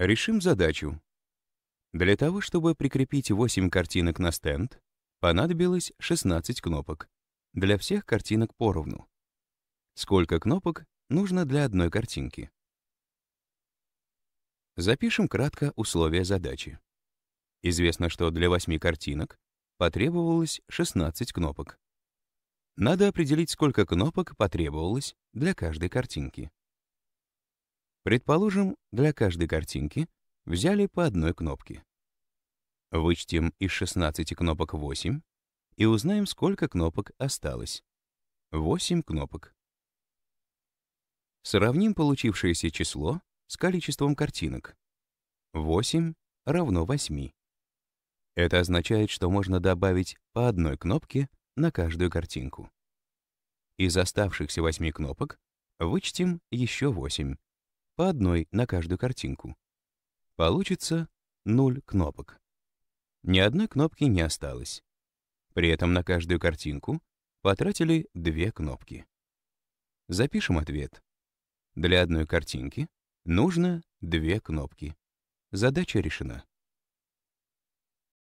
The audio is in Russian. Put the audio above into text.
Решим задачу. Для того, чтобы прикрепить 8 картинок на стенд, понадобилось 16 кнопок. Для всех картинок поровну. Сколько кнопок нужно для одной картинки? Запишем кратко условия задачи. Известно, что для 8 картинок потребовалось 16 кнопок. Надо определить, сколько кнопок потребовалось для каждой картинки. Предположим, для каждой картинки взяли по одной кнопке. Вычтем из 16 кнопок 8 и узнаем, сколько кнопок осталось. 8 кнопок. Сравним получившееся число с количеством картинок. 8 равно 8. Это означает, что можно добавить по одной кнопке на каждую картинку. Из оставшихся 8 кнопок вычтем еще 8 по одной на каждую картинку. Получится 0 кнопок. Ни одной кнопки не осталось. При этом на каждую картинку потратили две кнопки. Запишем ответ. Для одной картинки нужно две кнопки. Задача решена.